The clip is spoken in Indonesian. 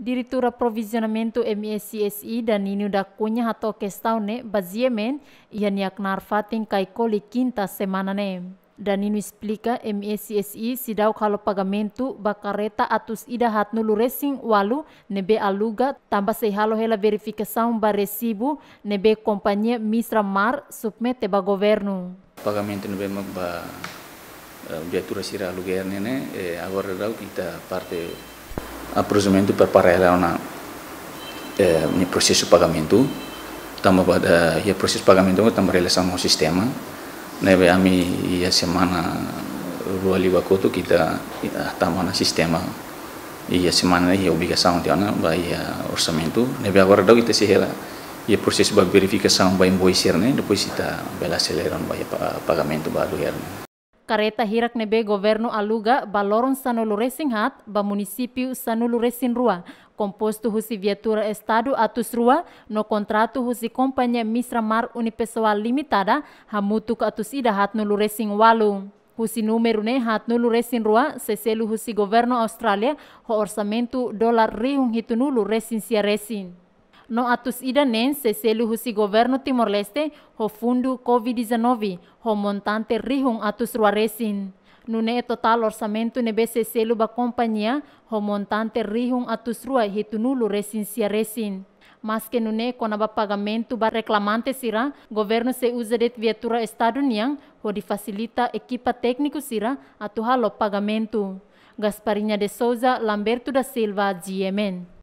diritura Provisionamento MSCSI e dan ini inundakunya atau kestaune baziemen yak narfatin kai koli kinta semana ne. Dan ini explica MSCSI e sidau kalau pagamento bakareta atus ida hat nulu resing walu nebe aluga tambah sehalo hela verifikasaun ba recibo nebe kompanye Misra Mar submete ba governo. Pagamento nebe mak ba uh, sira aluga ne, eh, eh agora kita parte Eh, eh, a prosumento per paralelo na eh, ni proseso pagamento tama pada ia proses pagamento tambah tama rela sama sistema nebe ami ia semana rua liwa koto kita tama na sistema ia semana ia obrigação tiana ba ia orçamento nebe agora dau kita sihela ia proses ba sama ba invoice ne depois kita bela seleran ba ia pagamento ba do kareta hirak nebe governo aluga baloron sanoluresin hat ba sanulu resing rua, kompostu husi viatura stadu atus rua, no kontratu husi kompanya Misramar Unipessoal Limitada, hamutuk atus ida hat resing walung Husi número ne hat nuluresin rua, seselu husi governo Australia ho orçamento dolar riung hitunulu resin siaresin no atus se selu husi governo Timor-Leste ho fundu COVID-19 ho montante rihung atus ruaresin. Nune total orçamento nebese selu ba kompanya ho montante rihung atus rua hitunulu resin sia resin. mas que nune kona ba pagamento ba reklamante sira, governo se usa det viatura estado niang, ho di facilita equipa sira atu halo pagamento. Gasparinha de Souza, Lamberto da Silva, GMN.